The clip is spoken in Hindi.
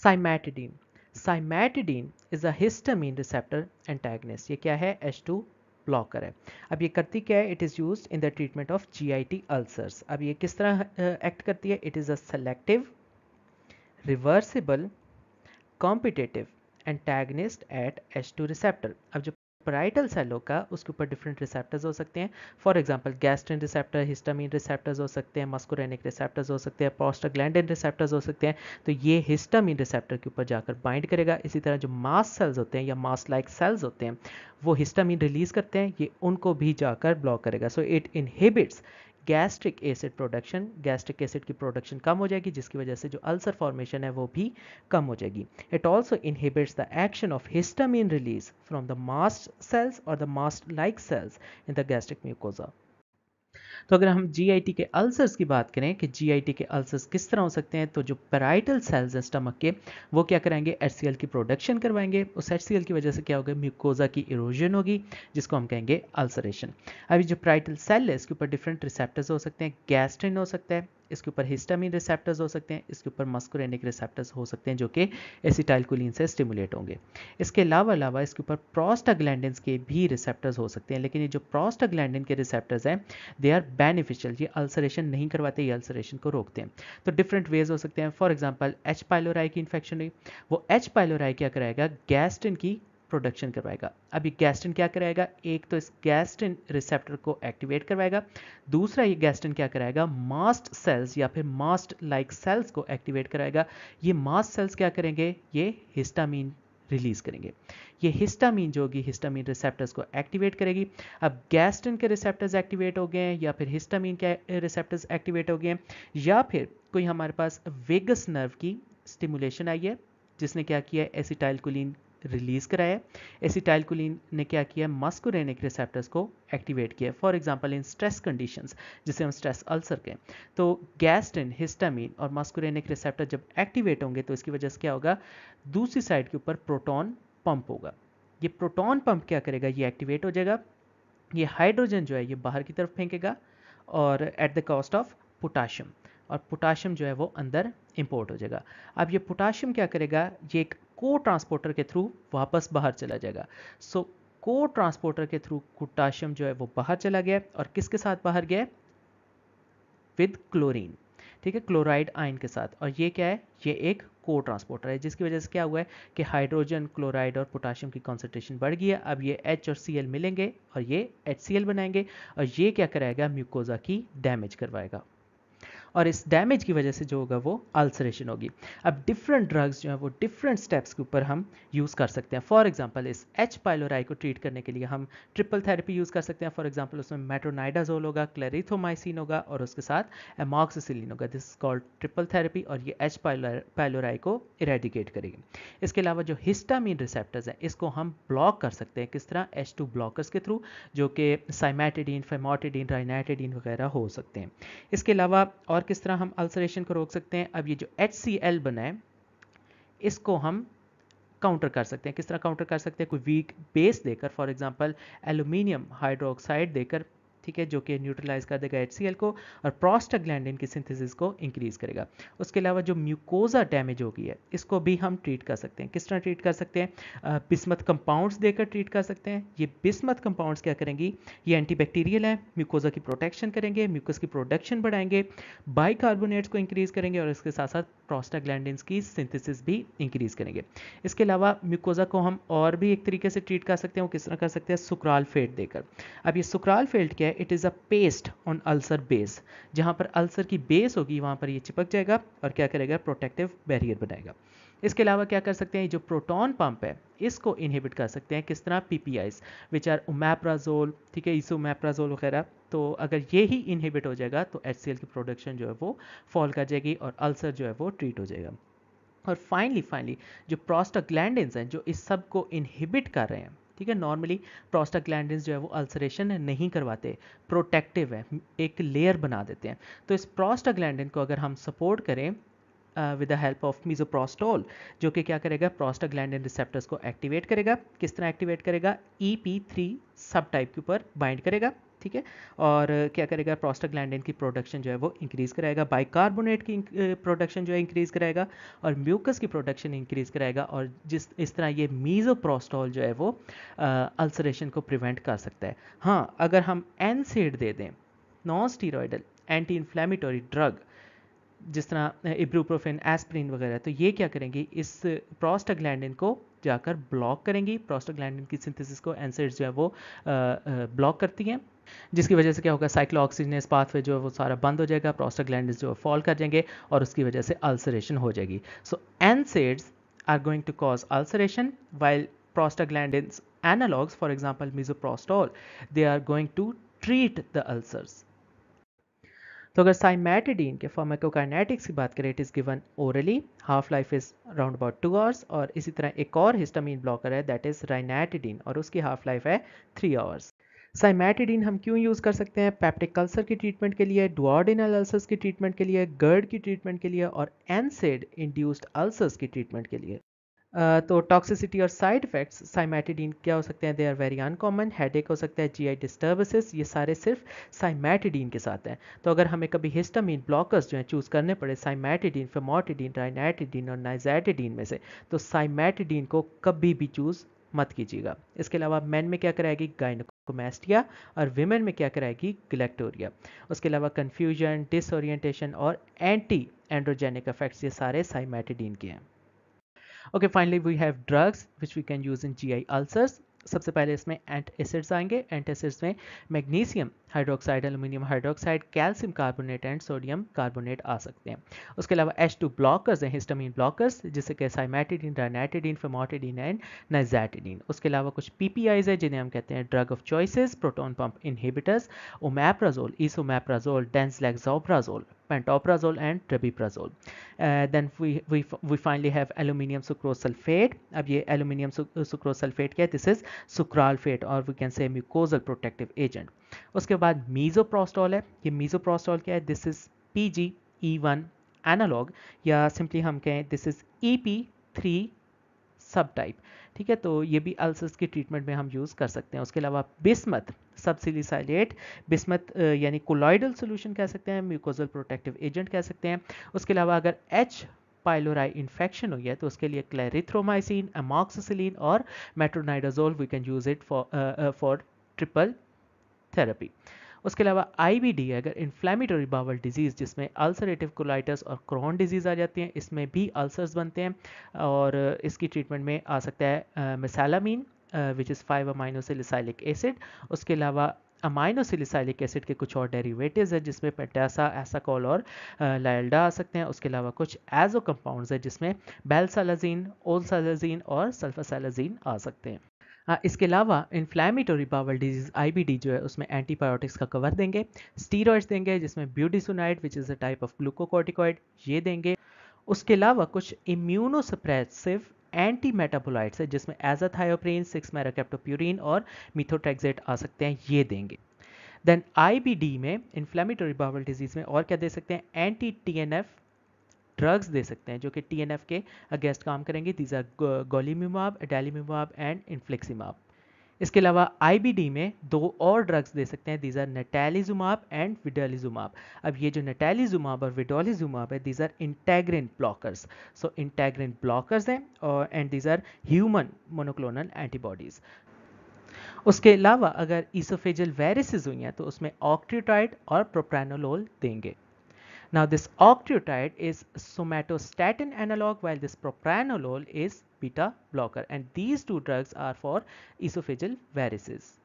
साइमैटिडीन cimetidine is a receptor antagonist ये क्या है H2 टू ब्लॉकर है अब ये करती क्या है it is use in the treatment of the ulcers अब ये किस तरह एक्ट करती है it is a selective reversible competitive antagonist at H two receptor अब जो पराइटल सेलों का उसके ऊपर डिफरेंट रिसेप्टर्स हो सकते हैं for example gastrin receptor histamine receptors हो सकते हैं मस्कोरेनिक रिसेप्टर्स हो सकते हैं प्रोस्टाग्लैंडिन रिसेप्टर्स हो सकते हैं तो ये हिस्टामिन रिसेप्टर के ऊपर जाकर बाइंड करेगा इसी तरह जो मास सेल्स होते हैं या मास लाइक सेल्स होते हैं वो हिस्टामिन रिलीज करते हैं ये उनको भी जाकर ब्लॉक करेगा so it inhibits gastric acid production gastric acid की प्रोडक्शन कम हो जाएगी जिसकी वजह से जो अल्सर फॉर्मेशन है वो भी कम हो जाएगी it also inhibits the action of histamine release from the mast cells और the mast like cells in the gastric mucosa तो अगर हम जीआईटी के अल्सर्स की बात करें कि जीआईटी के अल्सर्स किस तरह हो सकते हैं तो जो पैराइटल सेल्स हैं स्टमक के वो क्या करेंगे एच की प्रोडक्शन करवाएंगे उस एच की वजह से क्या होगा म्यूकोजा की इरोजन होगी जिसको हम कहेंगे अल्सरेशन अभी जो पैराइटल सेल है इसके ऊपर डिफरेंट रिसेप्टर्स हो सकते हैं गैस्ट्रिन हो सकता है इसके ऊपर हिस्टामिन रिसेप्टर्स हो सकते हैं इसके ऊपर मस्कुरेनिक रिसेप्टर्स हो सकते हैं जो कि एसिटाइलकुलिन से स्टिमुलेट होंगे इसके अलावा अलावा इसके ऊपर प्रोस्टाग्लैंडिन के भी रिसेप्टर्स हो सकते हैं लेकिन ये जो प्रोस्टाग्लैंडिन के रिसेप्टर्स हैं दे आर बेनिफिशियल ये अल्सरेशन नहीं करवाते ये अल्सरेशन को रोकते हैं तो डिफरेंट वेज हो सकते हैं फॉर एग्जाम्पल एच पाइलोराई की इन्फेक्शन हुई वो एच पाइलोराई क्या कराएगा गैस्टिन की प्रोडक्शन करवाएगा अब ये गैस्टिन क्या कराएगा एक तो इस गैस्टिन रिसेप्टर को एक्टिवेट करवाएगा दूसरा ये गैस्टिन क्या कराएगा मास्ट सेल्स या फिर मास्ट लाइक सेल्स को एक्टिवेट कराएगा ये मास्ट सेल्स क्या करेंगे ये हिस्टामीन रिलीज करेंगे ये हिस्टामीन जो होगी हिस्टामीन रिसेप्टर्स को एक्टिवेट करेगी अब गैस्टिन के रिसेप्टर्स एक्टिवेट हो गए हैं या फिर हिस्टामीन के रिसेप्टर्स एक्टिवेट हो गए हैं या फिर कोई हमारे पास वेगस नर्व की स्टिमुलेशन आई है जिसने क्या किया एसिटाइल कोलिन रिलीज़ कराया एसिटाइलकुलिन ने क्या किया मस्कुरेनिक रिसेप्टर्स को एक्टिवेट किया for example in stress conditions जिसे हम स्ट्रेस अल्सर कहें तो गैस्टिन हिस्टामिन और मस्कुरेनिक रिसेप्टर जब एक्टिवेट होंगे तो इसकी वजह से क्या होगा दूसरी साइड के ऊपर प्रोटॉन पंप होगा ये प्रोटॉन पंप क्या करेगा ये एक्टिवेट हो जाएगा ये हाइड्रोजन जो है ये बाहर की तरफ फेंकेगा और at the cost of potassium और पोटाशियम जो है वो अंदर इंपोर्ट हो जाएगा अब ये पोटाशियम क्या करेगा ये एक को ट्रांसपोर्टर के थ्रू वापस बाहर चला जाएगा सो को ट्रांसपोर्टर के थ्रू पोटाशियम जो है वो बाहर चला गया और किसके साथ बाहर गया विद क्लोरीन ठीक है क्लोराइड आयन के साथ और ये क्या है ये एक को ट्रांसपोर्टर है जिसकी वजह से क्या हुआ है कि हाइड्रोजन क्लोराइड और पोटाशियम की कॉन्सेंट्रेशन बढ़ गई है अब ये एच और सी मिलेंगे और ये एच बनाएंगे और ये क्या कराएगा म्यूकोजा की डैमेज करवाएगा और इस डैमेज की वजह से जो होगा वो अल्सरेशन होगी अब डिफरेंट ड्रग्स जो है वो डिफरेंट स्टेप्स के ऊपर हम यूज़ कर सकते हैं फॉर एग्जाम्पल इस एच पाइलोराई को ट्रीट करने के लिए हम ट्रिपल थेरेपी यूज़ कर सकते हैं फॉर एग्जाम्पल उसमें मेट्रोनाइडाजोल होगा क्लेरिथोमाइसिन होगा और उसके साथ एमॉक्सिसिलिन होगा दिस कॉल्ड ट्रिपल थेरेपी और ये एच पाइलोराई को इरेडिकेट करेगी इसके अलावा जो हिस्टामिन रिसेप्टर्स हैं इसको हम ब्लॉक कर सकते हैं किस तरह एच टू ब्लॉकर्स के थ्रू जो कि साइमेटेडीन फेमोटिडीन राइनाइटेडीन वगैरह हो सकते हैं इसके अलावा और और किस तरह हम अल्सरेशन को रोक सकते हैं अब ये जो एच सी बना है इसको हम काउंटर कर सकते हैं किस तरह काउंटर कर सकते हैं कोई वीक बेस देकर फॉर एग्जांपल एल्यूमिनियम हाइड्रोक्साइड देकर ठीक है जो कि न्यूट्रलाइज कर देगा एच को और प्रोस्टाग्लैंडिन की सिंथेसिस को इंक्रीज करेगा उसके अलावा जो म्यूकोजा डैमेज हो गई है इसको भी हम ट्रीट कर सकते हैं किस तरह ट्रीट कर सकते हैं बिस्मत कंपाउंड्स देकर ट्रीट कर सकते हैं ये बिस्मत कंपाउंड्स क्या करेंगी ये एंटीबैक्टीरियल है म्यूकोजा की प्रोटेक्शन करेंगे म्यूकस की प्रोडक्शन बढ़ाएंगे बाइकार्बोनेट्स को इंक्रीज करेंगे और इसके साथ साथ प्रोस्टाग्लैंडिन की सिंथेसिस भी इंक्रीज करेंगे इसके अलावा म्यूकोजा को हम और भी एक तरीके से ट्रीट कर सकते हैं वो किस तरह कर सकते हैं सुक्राल फेट देकर अब ये सुक्राल फेल्ट क्या है है it is a paste on ulcer base जहाँ पर अल्सर की बेस होगी वहाँ पर ये चिपक जाएगा और क्या करेगा प्रोटेक्टिव बैरियर बनाएगा इसके अलावा क्या कर सकते हैं जो प्रोटॉन पंप है इसको इनहिबिट कर सकते हैं किस तरह P P Is which are omeprazole ठीक है इसोमैप्राजोल वगैरह तो अगर ये ही इनहिबिट हो जाएगा तो एच की प्रोडक्शन जो है वो फॉल कर जाएगी और अल्सर जो है वो ट्रीट हो जाएगा और फाइनली फाइनली जो प्रोस्टाग्लैंड हैं जो इस सब को इनहिबिट कर रहे हैं ठीक है नॉर्मली प्रोस्टाग्लैंडिन जो है वो अल्सरेशन नहीं करवाते प्रोटेक्टिव है एक लेयर बना देते हैं तो इस प्रोस्टाग्लैंडिन को अगर हम सपोर्ट करें with the help of misoprostol जो कि क्या करेगा प्रोस्टाग्लैंडिन रिसेप्टर्स को एक्टिवेट करेगा किस तरह एक्टिवेट करेगा E P three subtype के ऊपर बाइंड करेगा ठीक है और क्या करेगा प्रोस्टाग्लैंडिन की प्रोडक्शन जो है वो इंक्रीज़ कराएगा बाइकार्बोनेट की प्रोडक्शन जो है इंक्रीज़ कराएगा और म्यूकस की प्रोडक्शन इंक्रीज़ कराएगा और जिस इस तरह ये मीज़ोप्रोस्टॉल जो है वो अल्सरेशन को प्रिवेंट कर सकता है हाँ अगर हम एन दे दें non steroidal anti inflammatory drug जिस तरह इब्रूप्रोफिन एस्प्रिन वगैरह तो ये क्या करेंगी इस प्रोस्टाग्लैंडिन को जाकर ब्लॉक करेंगी प्रोस्टाग्लैंडिन की सिंथेसिस को एनसेट्स जो है वो ब्लॉक करती हैं जिसकी वजह से क्या होगा साइक्लो ऑक्सीजनेस पाथवे जो है वो सारा बंद हो जाएगा प्रोस्टाग्लैंड जो है फॉल कर जाएंगे और उसकी वजह से अल्सरेशन हो जाएगी so NSAIDs are going to cause ulceration while prostaglandins analogs for example misoprostol they are going to treat the ulcers तो अगर साइमेटिडीन के फॉर्मेकोकाइनेटिक्स की बात करें it is given orally half life is round about two hours और इसी तरह एक और हिस्टामिन ब्लॉकर है दैट इज़ राइनेटिडीन और उसकी हाफ लाइफ है थ्री आवर्स साइमेटिडीन हम क्यों यूज़ कर सकते हैं पैप्टिक अल्सर की ट्रीटमेंट के लिए डुआडिनल अल्सर्स की ट्रीटमेंट के लिए गर्ड की ट्रीटमेंट के लिए और एनसेड इंड्यूस्ड अल्सर्स की ट्रीटमेंट के लिए तो टॉक्सिसिटी और साइड इफेक्ट्स साइमेटिडीन क्या हो सकते हैं they are very uncommon headache हो सकता है जीआई डिस्टर्बेंसेस ये सारे सिर्फ साइमेटिडीन के साथ हैं तो अगर हमें कभी हिस्टामिन ब्लॉकर्स जो हैं चूज़ करने पड़े साइमेटिडीन फेमोटिडीन राइनाटिडीन और नाइजैटिडीन में से तो साइमेटिडीन को कभी भी चूज़ मत कीजिएगा इसके अलावा मैन में क्या कराएगी गाइनकोमेस्टिया और विमेन में क्या कराएगी ग्लैक्टोरिया उसके अलावा कन्फ्यूजन डिसोरिएंटेशन और एंटी एंड्रोजेनिक इफेक्ट्स ये सारे साइमेटिडीन के हैं finally we have drugs which we can use in G I ulcers सबसे पहले इसमें एंट एसिड्स आएंगे एंट एसिड्स में magnesium hydroxide aluminium hydroxide calcium carbonate and sodium carbonate आ सकते हैं उसके अलावा एच टू ब्लॉकर्स हैं हिस्टामिन ब्लॉकर्स जिसे कि साइमेटिडिन डायनाइटिडीन फेमोटिडिन एंड नाइजैटिडिन उसके अलावा कुछ आईज है जिन्हें हम कहते हैं drug of choices proton pump inhibitors omeprazole esomeprazole dexlansoprazole pantoprazole and rabeprazole. Then we finally have we sucrose sulphate अब ये एल्यूमिनियम सुक्रोसल्फेट क्या है दिस इज सुक्रालफेट और we can say mucosal protective agent उसके बाद मीजोप्रोस्टॉल है ये मीजोप्रोस्टॉल क्या है this is P G E one analogue या सिंपली हम कहें this is E P three subtype ठीक है तो ये भी अल्सर्स की ट्रीटमेंट में हम यूज़ कर सकते हैं उसके अलावा बिस्मत सबसिलिसाइलेट बिस्मत यानी कोलॉइडल सोल्यूशन कह सकते हैं म्यूकोजल प्रोटेक्टिव एजेंट कह सकते हैं उसके अलावा अगर एच पाइलोराई इन्फेक्शन हो गया तो उसके लिए क्लेरिथ्रोमाइसिन एमॉक्सिसिलिन और metronidazole we can use it for for triple therapy उसके अलावा आईबीडी अगर इन्फ्लेमेटरी बावल डिजीज़ जिसमें अल्सरेटिव कोलाइटस और क्रॉन डिजीज़ आ जाती हैं इसमें भी अल्सर्स बनते हैं और इसकी ट्रीटमेंट में आ सकता है mesalamine which is five aminosalicylic acid उसके अलावा अमाइनो सिलिसाइलिक एसिड के कुछ और डेरिवेटिव्स है जिसमें पेटासा एसाकोल और लाइल्डा आ सकते हैं उसके अलावा कुछ एजो कंपाउंड्स है जिसमें बेलसालाजीन ओलसालाजीन और सल्फासालाजीन आ सकते हैं इसके अलावा इन्फ्लैमेटोरी बावल डिजीज आईबीडी जो है उसमें एंटीबायोटिक्स का कवर देंगे स्टीरॉइड्स देंगे जिसमें budesonide which is a type of glucocorticoid ये देंगे उसके अलावा कुछ इम्यूनोसप्रेसिव एंटी मेटाबोलाइट्स है जिसमें एजाथायोप्रीन सिक्स मैराकेप्टोप्यूरिन और मिथोट्रेक्जेट आ सकते हैं ये देंगे देन आई में इन्फ्लेमेटरी बावल डिजीज़ में और क्या दे सकते हैं एंटी एफ ड्रग्स दे सकते हैं जो कि एफ के अगेंस्ट काम करेंगे these are golimumab adalimumab and infliximab इसके अलावा आईबीडी में दो और ड्रग्स दे सकते हैं these are natalizumab and vedolizumab अब ये जो नेटैलिजुमाब और विडोलिजुमाब है these are integrin blockers so integrin blockers हैं और and these are human monoclonal antibodies उसके अलावा अगर इसोफेजल वायरसेस हुई हैं तो उसमें ऑक्ट्रियोटाइड और प्रोप्रानोलोल देंगे now this octreotide is somatostatin analogue while this propranolol is beta blocker and these two drugs are for esophageal varices